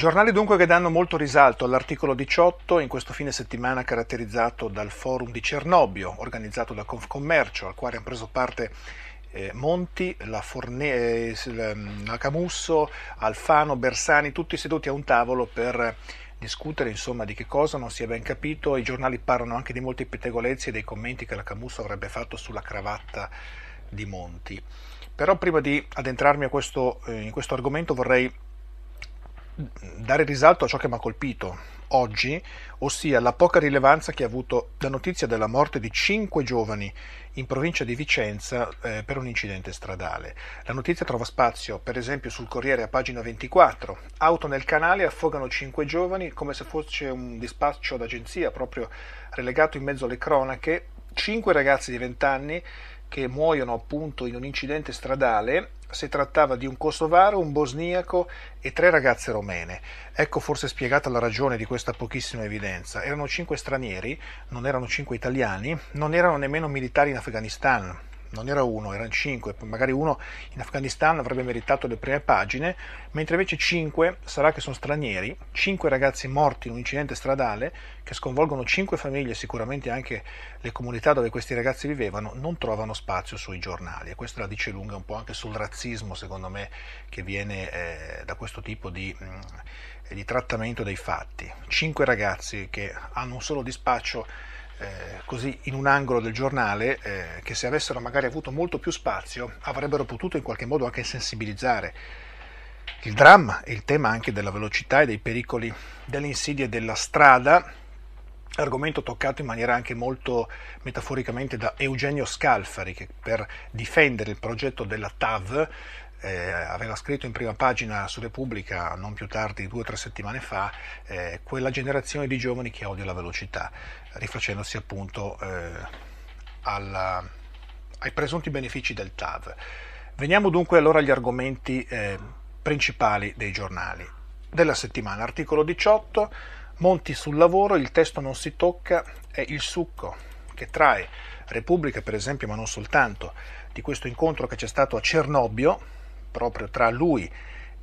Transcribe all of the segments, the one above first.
Giornali dunque che danno molto risalto all'articolo 18 in questo fine settimana caratterizzato dal forum di Cernobbio organizzato da Confcommercio al quale hanno preso parte eh, Monti, la, Forne- eh, mm, la Camusso, Alfano, Bersani, tutti seduti a un tavolo per discutere insomma di che cosa non si è ben capito, i giornali parlano anche di molti pettegolezzi e dei commenti che la Camusso avrebbe fatto sulla cravatta di Monti. Però prima di addentrarmi questo, eh, in questo argomento vorrei dare risalto a ciò che mi ha colpito oggi, ossia la poca rilevanza che ha avuto la notizia della morte di cinque giovani in provincia di Vicenza eh, per un incidente stradale. La notizia trova spazio, per esempio, sul Corriere a pagina 24. Auto nel canale affogano cinque giovani come se fosse un dispaccio d'agenzia proprio relegato in mezzo alle cronache. Cinque ragazzi di 20 anni che muoiono appunto in un incidente stradale si trattava di un kosovaro, un bosniaco e tre ragazze romene. Ecco forse spiegata la ragione di questa pochissima evidenza. Erano cinque stranieri, non erano cinque italiani, non erano nemmeno militari in Afghanistan, non era uno, erano cinque, magari uno in Afghanistan avrebbe meritato le prime pagine, mentre invece cinque sarà che sono stranieri, cinque ragazzi morti in un incidente stradale che sconvolgono cinque famiglie, sicuramente anche le comunità dove questi ragazzi vivevano, non trovano spazio sui giornali e questo la dice lunga un po' anche sul razzismo secondo me che viene eh, da questo tipo di... Mh, mm, di trattamento dei fatti. Cinque ragazzi che hanno un solo dispaccio eh, così in un angolo del giornale eh, che se avessero magari avuto molto più spazio avrebbero potuto in qualche modo anche sensibilizzare il dramma e il tema anche della velocità e dei pericoli delle insidie della strada, argomento toccato in maniera anche molto metaforicamente da Eugenio Scalfari che per difendere il progetto della TAV eh, aveva scritto in prima pagina su Repubblica non più tardi due o tre settimane fa, eh, quella generazione di giovani che odia la velocità, rifacendosi appunto eh, alla, ai presunti benefici del TAV. Veniamo dunque allora agli argomenti eh, principali dei giornali della settimana. Articolo 18, Monti sul lavoro, il testo non si tocca, è il succo che trae Repubblica, per esempio, ma non soltanto, di questo incontro che c'è stato a Cernobbio proprio tra lui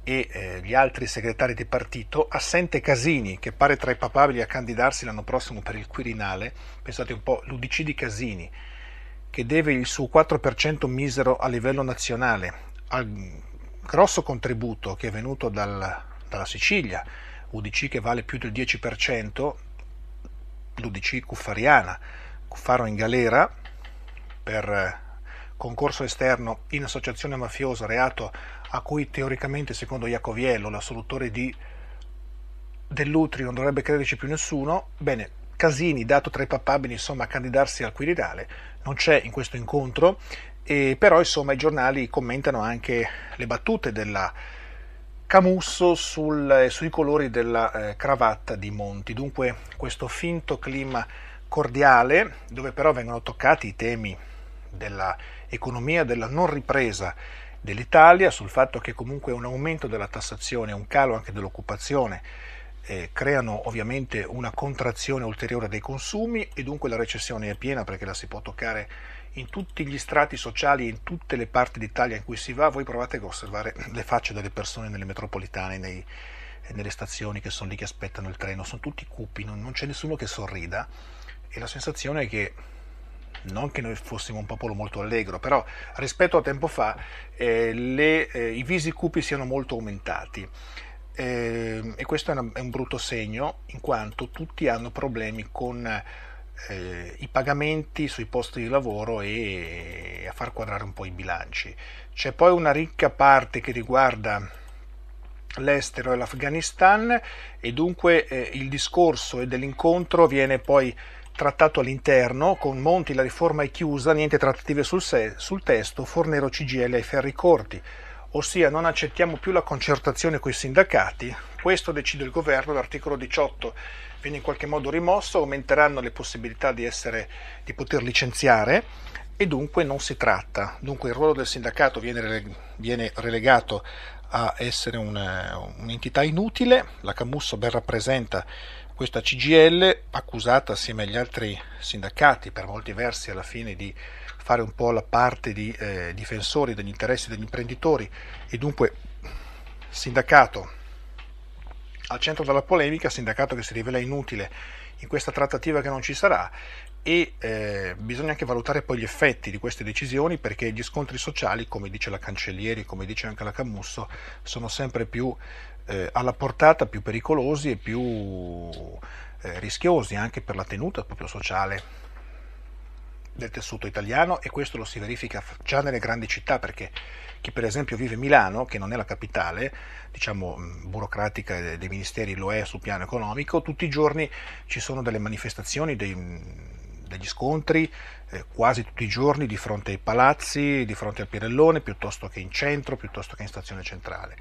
e eh, gli altri segretari di partito, assente Casini, che pare tra i papabili a candidarsi l'anno prossimo per il Quirinale, pensate un po', l'Udc di Casini, che deve il suo 4% misero a livello nazionale, al grosso contributo che è venuto dal, dalla Sicilia, UDC che vale più del 10%, l'UDC cuffariana, Cuffaro in galera per eh, concorso esterno in associazione mafiosa, reato a cui teoricamente, secondo Iacoviello, l'assolutore di Dell'Utri non dovrebbe crederci più nessuno, bene, Casini, dato tra i papabili insomma, a candidarsi al Quirinale, non c'è in questo incontro, e però insomma, i giornali commentano anche le battute della Camusso sul, eh, sui colori della eh, cravatta di Monti, dunque questo finto clima cordiale dove però vengono toccati i temi dell'economia, della non ripresa dell'Italia, sul fatto che comunque un aumento della tassazione, un calo anche dell'occupazione eh, creano ovviamente una contrazione ulteriore dei consumi e dunque la recessione è piena perché la si può toccare in tutti gli strati sociali e in tutte le parti d'Italia in cui si va. Voi provate a osservare le facce delle persone nelle metropolitane, nei, nelle stazioni che sono lì che aspettano il treno, sono tutti cupi, non, non c'è nessuno che sorrida e la sensazione è che non che noi fossimo un popolo molto allegro, però rispetto a tempo fa eh, le, eh, i visi cupi siano molto aumentati eh, e questo è, una, è, un brutto segno in quanto tutti hanno problemi con eh, i pagamenti sui posti di lavoro e, e eh, a far quadrare un po' i bilanci. C'è poi una ricca parte che riguarda l'estero e l'Afghanistan e dunque eh, il discorso e dell'incontro viene poi trattato all'interno, con Monti la riforma è chiusa, niente trattative sul, se- sul testo, Fornero CGL ai ferri corti, ossia non accettiamo più la concertazione con i sindacati, questo decide il governo, l'articolo 18 viene in qualche modo rimosso, aumenteranno le possibilità di, essere, di poter licenziare e dunque non si tratta, dunque il ruolo del sindacato viene, viene relegato a essere una, un'entità inutile, la Camusso ben rappresenta questa CGL, accusata assieme agli altri sindacati per molti versi alla fine di fare un po' la parte di eh, difensori degli interessi degli imprenditori e dunque sindacato al centro della polemica, sindacato che si rivela inutile in questa trattativa che non ci sarà e eh, bisogna anche valutare poi gli effetti di queste decisioni perché gli scontri sociali, come dice la Cancellieri, come dice anche la Camusso, sono sempre più eh, alla portata più pericolosi e più eh, rischiosi anche per la tenuta proprio sociale del tessuto italiano e questo lo si verifica già nelle grandi città perché chi per esempio vive a Milano, che non è la capitale, diciamo mm, burocratica dei ministeri lo è sul piano economico, tutti i giorni ci sono delle manifestazioni, dei, mm, degli scontri eh, quasi tutti i giorni di fronte ai palazzi, di fronte al Pirellone, piuttosto che in centro, piuttosto che in stazione centrale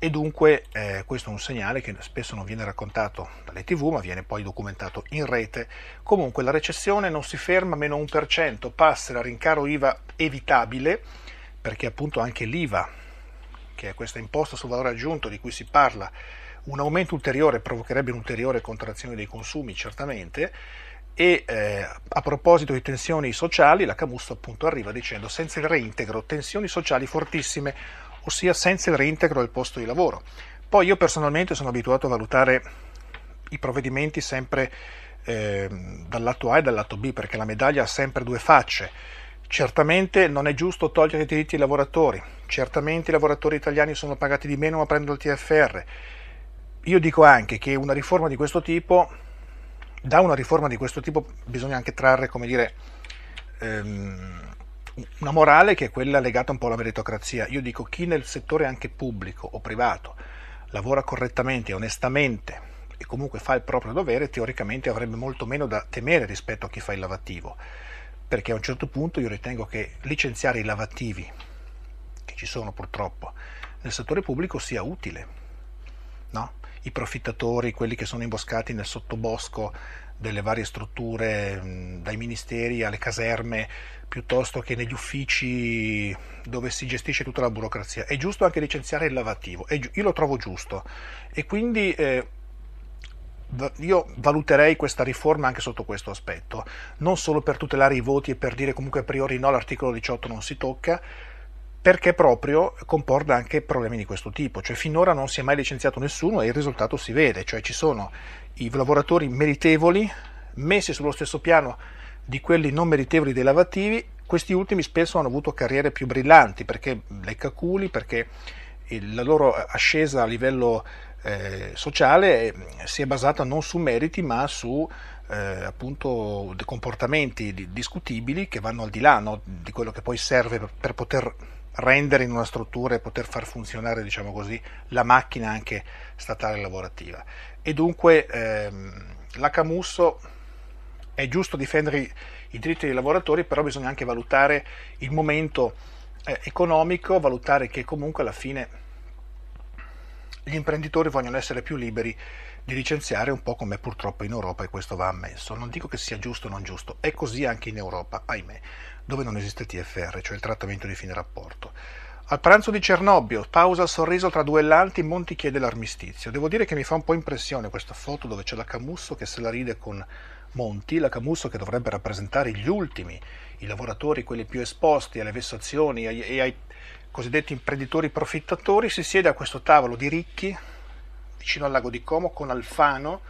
e dunque eh, questo è un segnale che spesso non viene raccontato dalle tv ma viene poi documentato in rete. Comunque la recessione non si ferma meno 1%, passa da rincaro IVA evitabile perché appunto anche l'IVA, che è questa imposta sul valore aggiunto di cui si parla, un aumento ulteriore provocherebbe un'ulteriore contrazione dei consumi certamente e eh, a proposito di tensioni sociali la Camusso appunto arriva dicendo senza il reintegro tensioni sociali fortissime ossia senza il reintegro del posto di lavoro. Poi io personalmente sono abituato a valutare i provvedimenti sempre eh, dal lato A e dal lato B, perché la medaglia ha sempre due facce. Certamente non è giusto togliere i diritti ai lavoratori, certamente i lavoratori italiani sono pagati di meno ma prendono il TFR. Io dico anche che una riforma di questo tipo, da una riforma di questo tipo bisogna anche trarre, come dire, ehm, una morale che è quella legata un po' alla meritocrazia. Io dico chi nel settore anche pubblico o privato lavora correttamente e onestamente e comunque fa il proprio dovere, teoricamente avrebbe molto meno da temere rispetto a chi fa il lavativo. Perché a un certo punto io ritengo che licenziare i lavativi, che ci sono purtroppo, nel settore pubblico sia utile. No? I profittatori, quelli che sono imboscati nel sottobosco delle varie strutture, dai ministeri alle caserme, piuttosto che negli uffici dove si gestisce tutta la burocrazia. È giusto anche licenziare il lavativo, io lo trovo giusto e quindi eh, io valuterei questa riforma anche sotto questo aspetto, non solo per tutelare i voti e per dire comunque a priori no, l'articolo 18 non si tocca, perché proprio comporta anche problemi di questo tipo, cioè finora non si è mai licenziato nessuno e il risultato si vede, cioè ci sono i lavoratori meritevoli messi sullo stesso piano di quelli non meritevoli dei lavativi, questi ultimi spesso hanno avuto carriere più brillanti perché le caculi, perché la loro ascesa a livello eh, sociale eh, si è basata non su meriti ma su eh, appunto comportamenti discutibili che vanno al di là no, di quello che poi serve per, per poter rendere in una struttura e poter far funzionare, diciamo così, la macchina anche statale lavorativa. E dunque ehm, la Camusso è giusto difendere i diritti dei lavoratori, però bisogna anche valutare il momento eh, economico, valutare che comunque alla fine gli imprenditori vogliono essere più liberi di licenziare un po' come purtroppo in Europa e questo va ammesso. Non dico che sia giusto o non giusto, è così anche in Europa, ahimè dove non esiste TFR, cioè il trattamento di fine rapporto. Al pranzo di Cernobbio, pausa al sorriso tra duellanti, Monti chiede l'armistizio. Devo dire che mi fa un po' impressione questa foto dove c'è la Camusso che se la ride con Monti, la Camusso che dovrebbe rappresentare gli ultimi, i lavoratori, quelli più esposti alle vessazioni e ai cosiddetti imprenditori profittatori, si siede a questo tavolo di ricchi vicino al lago di Como con Alfano,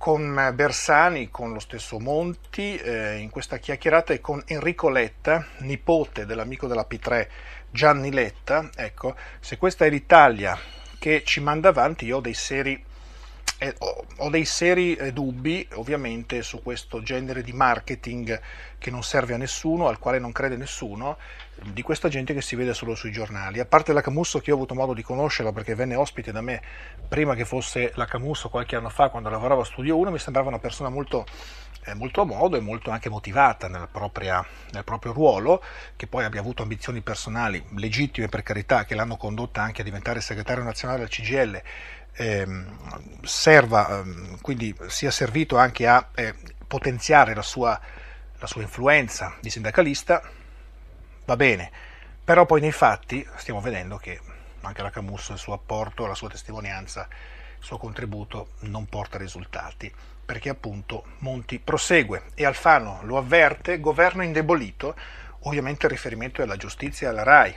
con Bersani, con lo stesso Monti eh, in questa chiacchierata e con Enrico Letta, nipote dell'amico della P3 Gianni Letta. Ecco, se questa è l'Italia che ci manda avanti, io ho dei seri eh, ho, ho, dei seri eh, dubbi ovviamente su questo genere di marketing che non serve a nessuno, al quale non crede nessuno, di questa gente che si vede solo sui giornali. A parte la Camusso che io ho avuto modo di conoscerla perché venne ospite da me prima che fosse la Camusso qualche anno fa quando lavoravo a Studio 1, mi sembrava una persona molto eh, molto a modo e molto anche motivata nel, propria, nel proprio ruolo, che poi abbia avuto ambizioni personali legittime per carità che l'hanno condotta anche a diventare segretario nazionale al CGL Ehm, serva, ehm, quindi sia servito anche a eh, potenziare la sua, la sua influenza di sindacalista, va bene, però poi nei fatti stiamo vedendo che anche la Camus, il suo apporto, la sua testimonianza, il suo contributo non porta risultati, perché appunto Monti prosegue e Alfano lo avverte, governo indebolito, ovviamente il riferimento è alla giustizia e alla RAI,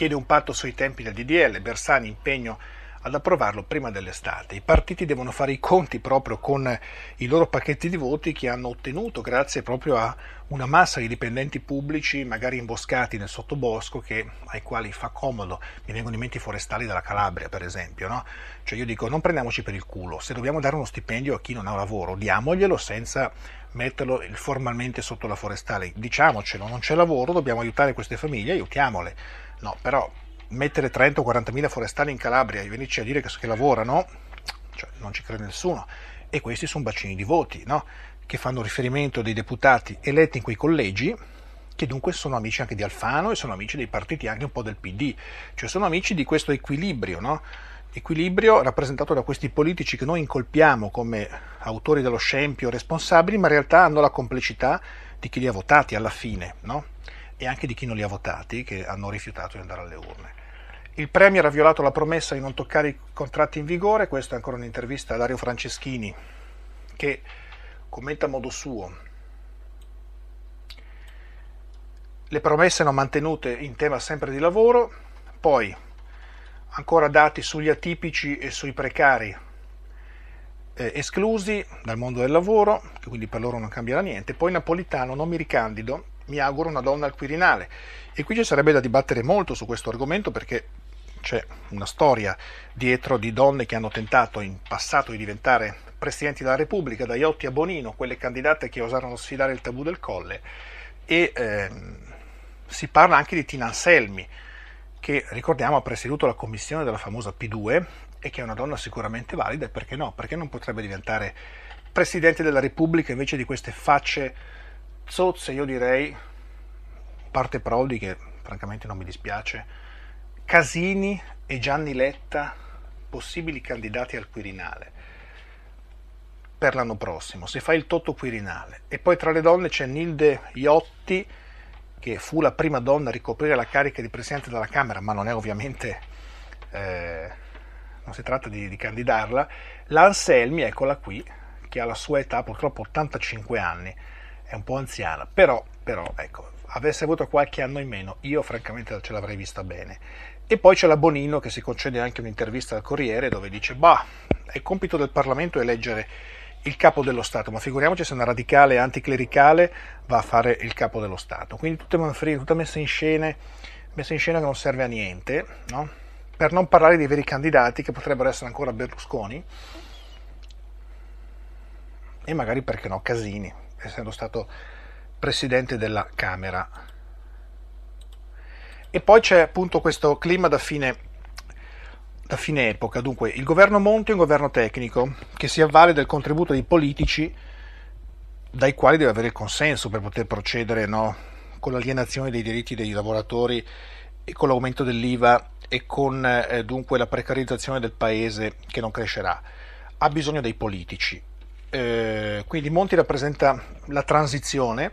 chiede un patto sui tempi del DDL, Bersani impegno ad approvarlo prima dell'estate. I partiti devono fare i conti proprio con i loro pacchetti di voti che hanno ottenuto grazie proprio a una massa di dipendenti pubblici, magari imboscati nel sottobosco, che, ai quali fa comodo. Mi vengono in mente i forestali della Calabria, per esempio. No? Cioè io dico, non prendiamoci per il culo. Se dobbiamo dare uno stipendio a chi non ha lavoro, diamoglielo senza metterlo formalmente sotto la forestale. Diciamocelo, non c'è lavoro, dobbiamo aiutare queste famiglie, aiutiamole No, però mettere 30 o 40.000 forestali in Calabria e venirci a dire che, che lavorano, cioè, non ci crede nessuno. E questi sono bacini di voti, no? che fanno riferimento dei deputati eletti in quei collegi, che dunque sono amici anche di Alfano e sono amici dei partiti anche un po' del PD, cioè sono amici di questo equilibrio, no? equilibrio rappresentato da questi politici che noi incolpiamo come autori dello scempio, responsabili, ma in realtà hanno la complicità di chi li ha votati alla fine. No? e anche di chi non li ha votati, che hanno rifiutato di andare alle urne. Il Premier ha violato la promessa di non toccare i contratti in vigore, questa è ancora un'intervista a Dario Franceschini, che commenta a modo suo. Le promesse non mantenute in tema sempre di lavoro, poi ancora dati sugli atipici e sui precari eh, esclusi dal mondo del lavoro, che quindi per loro non cambierà niente, poi Napolitano non mi ricandido mi auguro una donna al Quirinale. E qui ci sarebbe da dibattere molto su questo argomento perché c'è una storia dietro di donne che hanno tentato in passato di diventare presidenti della Repubblica, da Iotti a Bonino, quelle candidate che osarono sfidare il tabù del colle. E ehm, si parla anche di Tina Anselmi, che ricordiamo ha presieduto la commissione della famosa P2 e che è una donna sicuramente valida, e perché no? Perché non potrebbe diventare presidente della Repubblica invece di queste facce zozze io direi, parte Prodi che francamente non mi dispiace, Casini e Gianni Letta possibili candidati al Quirinale per l'anno prossimo, si fa il Toto Quirinale. E poi tra le donne c'è Nilde Iotti, che fu la prima donna a ricoprire la carica di Presidente della Camera, ma non è ovviamente, eh, non si tratta di, di candidarla. L'Anselmi, eccola qui, che ha la sua età, purtroppo 85 anni, è un po' anziana, però, però ecco, avesse avuto qualche anno in meno, io francamente ce l'avrei vista bene. E poi c'è la Bonino che si concede anche un'intervista al Corriere dove dice, bah, è compito del Parlamento eleggere il capo dello Stato, ma figuriamoci se una radicale anticlericale va a fare il capo dello Stato. Quindi tutte, manfrie, tutte messe, in scena, messe in scena che non serve a niente, no? per non parlare dei veri candidati che potrebbero essere ancora Berlusconi e magari perché no Casini essendo stato presidente della Camera. E poi c'è appunto questo clima da fine, da fine epoca, dunque il governo Monti è un governo tecnico che si avvale del contributo dei politici dai quali deve avere il consenso per poter procedere no? con l'alienazione dei diritti dei lavoratori e con l'aumento dell'IVA e con eh, dunque la precarizzazione del paese che non crescerà. Ha bisogno dei politici eh, quindi Monti rappresenta la transizione,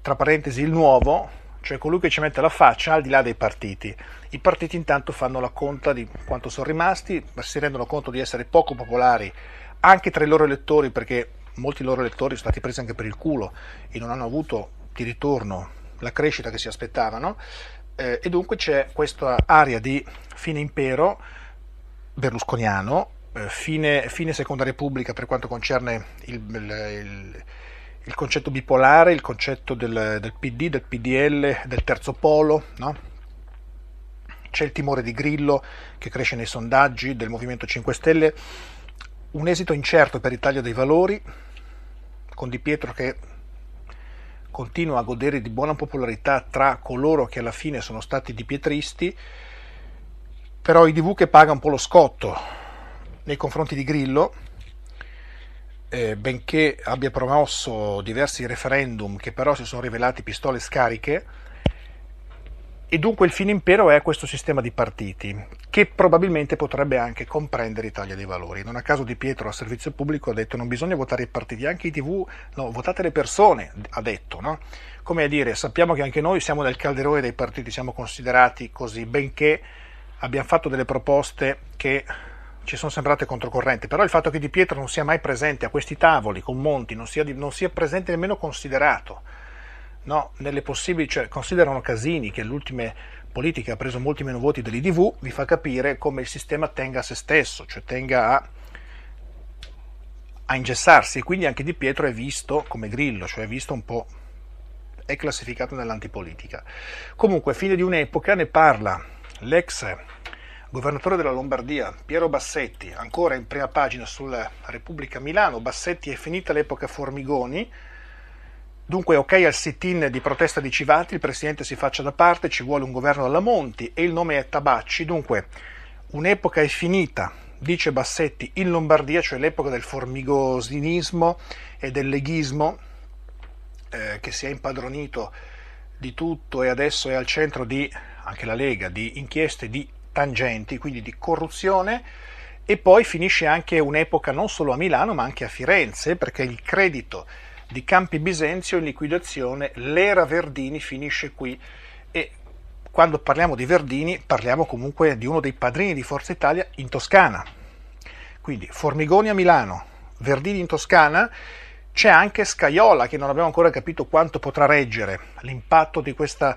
tra parentesi il nuovo, cioè colui che ci mette la faccia al di là dei partiti. I partiti intanto fanno la conta di quanto sono rimasti, si rendono conto di essere poco popolari anche tra i loro elettori perché molti loro elettori sono stati presi anche per il culo e non hanno avuto di ritorno la crescita che si aspettavano eh, e dunque c'è questa aria di fine impero berlusconiano eh, fine, fine seconda repubblica per quanto concerne il, il, il il concetto bipolare, il concetto del, del, PD, del PDL, del terzo polo, no? c'è il timore di Grillo che cresce nei sondaggi del Movimento 5 Stelle, un esito incerto per l'Italia dei Valori, con Di Pietro che continua a godere di buona popolarità tra coloro che alla fine sono stati di Pietristi, però i DV che paga un po' lo scotto, nei confronti di Grillo, eh, benché abbia promosso diversi referendum che però si sono rivelati pistole scariche, e dunque il fine impero è questo sistema di partiti, che probabilmente potrebbe anche comprendere Italia dei Valori. Non a caso Di Pietro al servizio pubblico ha detto non bisogna votare i partiti, anche i tv, no, votate le persone, ha detto, no? Come a dire, sappiamo che anche noi siamo nel calderone dei partiti, siamo considerati così, benché abbiamo fatto delle proposte che ci sono sembrate controcorrente, però il fatto che Di Pietro non sia mai presente a questi tavoli con Monti, non sia, non sia presente nemmeno considerato, no, nelle possibili, cioè, considerano Casini che l'ultima politica ha preso molti meno voti dell'IDV, vi fa capire come il sistema tenga a se stesso, cioè tenga a, a ingessarsi e quindi anche Di Pietro è visto come grillo, cioè è visto un po' è classificato nell'antipolitica. Comunque, fine di un'epoca, ne parla l'ex Governatore della Lombardia, Piero Bassetti, ancora in prima pagina sulla Repubblica Milano, Bassetti è finita l'epoca Formigoni, Dunque ok al sit-in di protesta di Civati, il presidente si faccia da parte, ci vuole un governo alla Monti e il nome è Tabacci, dunque un'epoca è finita, dice Bassetti, in Lombardia, cioè l'epoca del formigosinismo e del leghismo eh, che si è impadronito di tutto e adesso è al centro di, anche la Lega, di inchieste, di tangenti, quindi di corruzione, e poi finisce anche un'epoca non solo a Milano ma anche a Firenze, perché il credito di Campi Bisenzio in liquidazione, l'era Verdini finisce qui e quando parliamo di Verdini parliamo comunque di uno dei padrini di Forza Italia in Toscana. Quindi Formigoni a Milano, Verdini in Toscana, c'è anche Scaiola che non abbiamo ancora capito quanto potrà reggere l'impatto di questa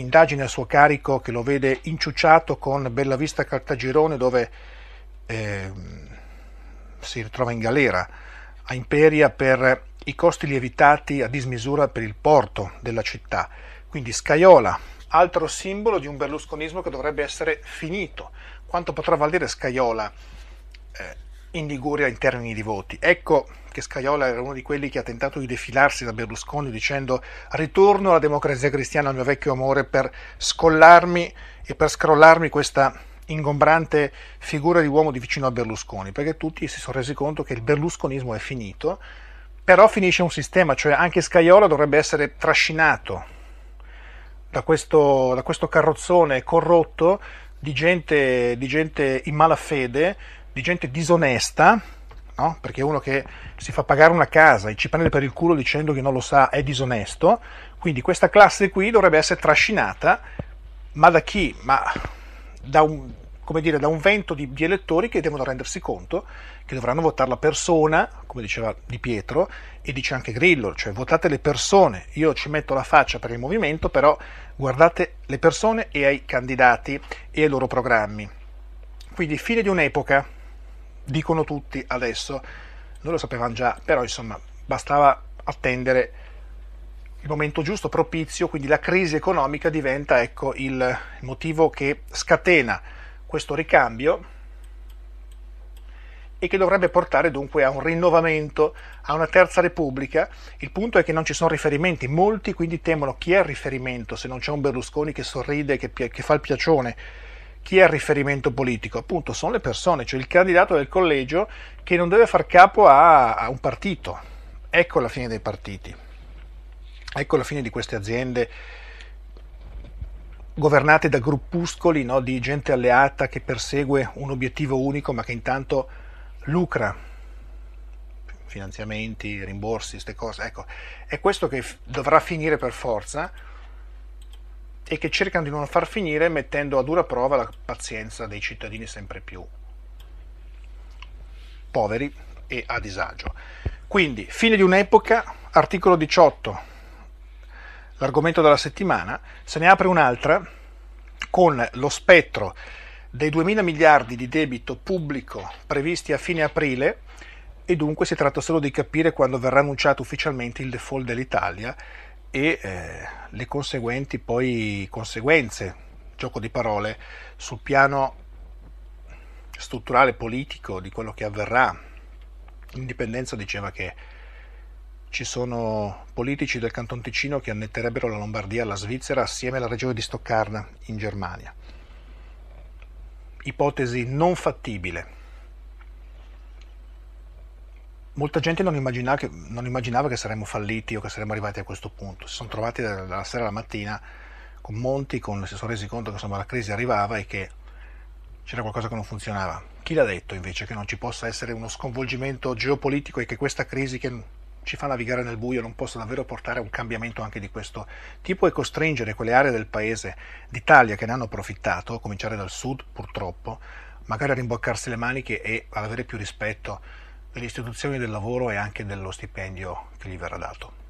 indagine a suo carico che lo vede inciucciato con Bella Bellavista Caltagirone dove eh, si ritrova in galera a Imperia per i costi lievitati a dismisura per il porto della città. Quindi Scaiola, altro simbolo di un berlusconismo che dovrebbe essere finito. Quanto potrà valere Scaiola? Eh, in Liguria in termini di voti. Ecco che Scaiola era uno di quelli che ha tentato di defilarsi da Berlusconi dicendo ritorno alla democrazia cristiana, al mio vecchio amore, per scollarmi e per scrollarmi questa ingombrante figura di uomo di vicino a Berlusconi, perché tutti si sono resi conto che il berlusconismo è finito, però finisce un sistema, cioè anche Scaiola dovrebbe essere trascinato da questo, da questo carrozzone corrotto di gente, di gente in malafede di gente disonesta, no? perché uno che si fa pagare una casa e ci prende per il culo dicendo che non lo sa è disonesto, quindi questa classe qui dovrebbe essere trascinata, ma da chi? Ma da un, dire, da un vento di, di, elettori che devono rendersi conto che dovranno votare la persona, come diceva Di Pietro, e dice anche Grillo, cioè votate le persone, io ci metto la faccia per il movimento, però guardate le persone e ai candidati e ai loro programmi. Quindi fine di un'epoca dicono tutti adesso, noi lo sapevamo già, però insomma bastava attendere il momento giusto, propizio, quindi la crisi economica diventa ecco, il motivo che scatena questo ricambio e che dovrebbe portare dunque a un rinnovamento, a una terza repubblica. Il punto è che non ci sono riferimenti, molti quindi temono chi è il riferimento, se non c'è un Berlusconi che sorride, che, che fa il piacione, chi è il riferimento politico? Appunto, sono le persone, cioè il candidato del collegio che non deve far capo a, a un partito. Ecco la fine dei partiti, ecco la fine di queste aziende governate da gruppuscoli no, di gente alleata che persegue un obiettivo unico ma che intanto lucra finanziamenti, rimborsi, queste cose. Ecco, è questo che dovrà finire per forza e che cercano di non far finire mettendo a dura prova la pazienza dei cittadini sempre più poveri e a disagio. Quindi, fine di un'epoca, articolo 18, l'argomento della settimana, se ne apre un'altra con lo spettro dei 2.000 miliardi di debito pubblico previsti a fine aprile e dunque si tratta solo di capire quando verrà annunciato ufficialmente il default dell'Italia e eh, le conseguenti poi conseguenze, gioco di parole, sul piano strutturale politico di quello che avverrà. L'indipendenza diceva che ci sono politici del Canton Ticino che annetterebbero la Lombardia alla Svizzera assieme alla regione di Stoccarda in Germania. Ipotesi non fattibile molta gente non immaginava, che, non immaginava, che, saremmo falliti o che saremmo arrivati a questo punto. Si sono trovati dalla sera alla mattina con Monti, con, si sono resi conto che insomma, la crisi arrivava e che c'era qualcosa che non funzionava. Chi l'ha detto invece che non ci possa essere uno sconvolgimento geopolitico e che questa crisi che ci fa navigare nel buio non possa davvero portare a un cambiamento anche di questo tipo e costringere quelle aree del paese d'Italia che ne hanno approfittato, a cominciare dal sud purtroppo, magari a rimboccarsi le maniche e ad avere più rispetto dell'istituzione del lavoro e anche dello stipendio che gli verrà dato.